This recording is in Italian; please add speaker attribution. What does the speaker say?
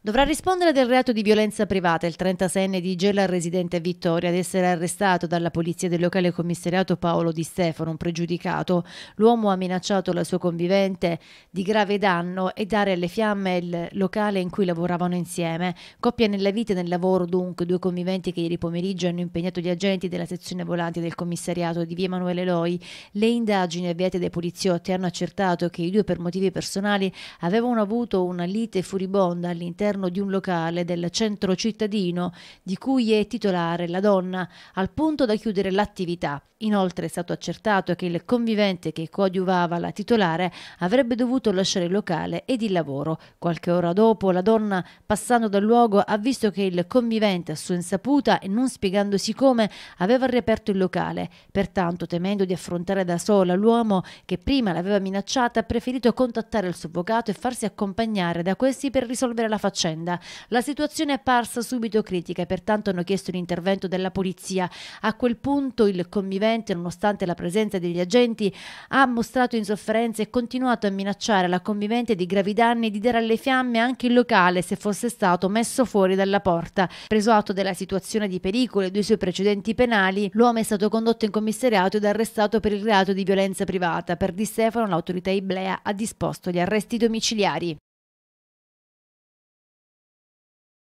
Speaker 1: Dovrà rispondere del reato di violenza privata il 36enne di Gela residente a Vittoria ad essere arrestato dalla polizia del locale commissariato Paolo Di Stefano, un pregiudicato. L'uomo ha minacciato la sua convivente di grave danno e dare alle fiamme il locale in cui lavoravano insieme. Coppia nella vita e nel lavoro dunque due conviventi che ieri pomeriggio hanno impegnato gli agenti della sezione volante del commissariato di via Emanuele Loi. Le indagini avviate dai poliziotti hanno accertato che i due per motivi personali avevano avuto una lite furibonda all'interno all'interno di un locale del centro cittadino di cui è titolare la donna, al punto da chiudere l'attività. Inoltre è stato accertato che il convivente che coadiuvava la titolare avrebbe dovuto lasciare il locale ed il lavoro. Qualche ora dopo la donna, passando dal luogo, ha visto che il convivente a sua insaputa e non spiegandosi come aveva riaperto il locale. Pertanto, temendo di affrontare da sola l'uomo che prima l'aveva minacciata, ha preferito contattare il suo avvocato e farsi accompagnare da questi per risolvere la faccenda faccenda. La situazione è apparsa subito critica e pertanto hanno chiesto un intervento della polizia. A quel punto il convivente, nonostante la presenza degli agenti, ha mostrato insofferenza e continuato a minacciare la convivente di gravi danni e di dare alle fiamme anche il locale se fosse stato messo fuori dalla porta. Preso atto della situazione di pericolo e dei suoi precedenti penali, l'uomo è stato condotto in commissariato ed arrestato per il reato di violenza privata. Per Di Stefano l'autorità iblea ha disposto gli arresti domiciliari.